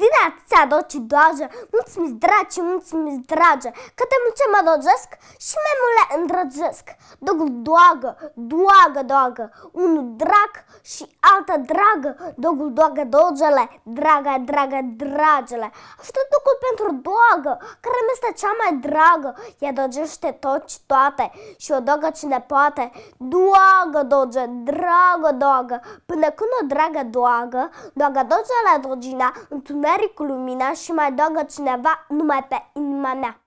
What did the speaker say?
Din atâția doci doajă, mulțumesc dragi, mulțumesc dragi, că te mult mă dojesc și mai mult le îndrăgesc. Dogul doagă, doagă, doagă, unul drag și alta dragă, dogul doagă dogele, draga, draga, dragele. Ajută dogul pentru roagă, care mi este cea mai dragă. Ea dogește tot și toate și o dogă cine poate. Doagă doge, dragă dogă, până când o dragă doagă, doagă doge la dogina, întunericul lumina și mai dogă cineva numai pe inima mea.